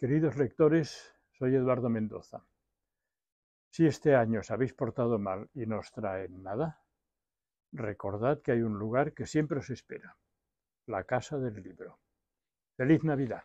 Queridos lectores, soy Eduardo Mendoza. Si este año os habéis portado mal y no os traen nada, recordad que hay un lugar que siempre os espera, la Casa del Libro. ¡Feliz Navidad!